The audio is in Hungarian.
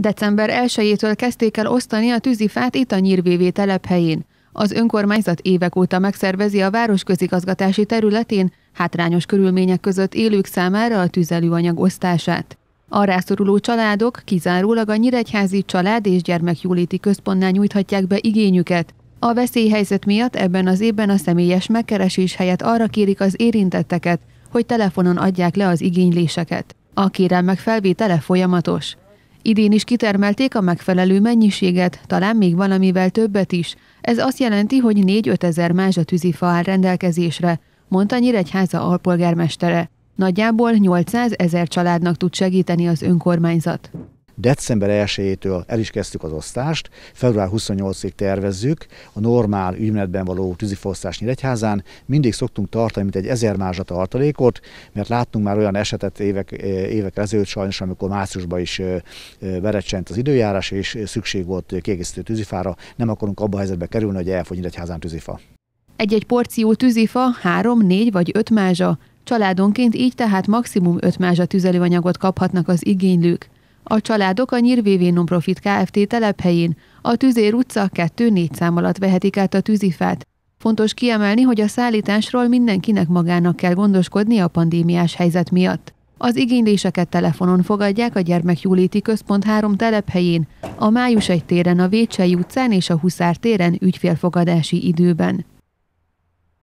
December 1-től kezdték el osztani a tűzifát itt a nyírvévé telephelyén. Az önkormányzat évek óta megszervezi a város közigazgatási területén hátrányos körülmények között élők számára a tüzelőanyag osztását. A rászoruló családok kizárólag a Nyíregyházi Család és Gyermekjóléti Központnál nyújthatják be igényüket. A veszélyhelyzet miatt ebben az évben a személyes megkeresés helyett arra kérik az érintetteket, hogy telefonon adják le az igényléseket. A kérelmek felvétele folyamatos. Idén is kitermelték a megfelelő mennyiséget, talán még valamivel többet is. Ez azt jelenti, hogy 4-5 ezer tűzifa áll rendelkezésre, mondta Nyíregyháza alpolgármestere. Nagyjából 800 ezer családnak tud segíteni az önkormányzat. December 1-től el is kezdtük az osztást, február 28-ig tervezzük, a normál ügymenetben való tűzifosztás Nyíregyházán mindig szoktunk tartani, mint egy ezer mázsa tartalékot, mert láttunk már olyan esetet évek, eh, évek ezelőtt sajnos, amikor márciusban is eh, eh, verecsent az időjárás, és szükség volt kiegészítő tűzifára, nem akarunk abba a helyzetbe kerülni, hogy elfogy Nyíregyházán tűzifa. Egy-egy porció tűzifa, három, négy vagy öt mázsa. Családonként így tehát maximum öt mázsa tüzelőanyagot kaphatnak az igénylők. A családok a Nyírvévé Nonprofit Kft. telephelyén, a Tüzér utca 2-4 szám alatt vehetik át a tűzifát. Fontos kiemelni, hogy a szállításról mindenkinek magának kell gondoskodni a pandémiás helyzet miatt. Az igényléseket telefonon fogadják a Gyermekjóléti Központ három telephelyén, a Május 1 téren, a Vécsei utcán és a Huszár téren ügyfélfogadási időben.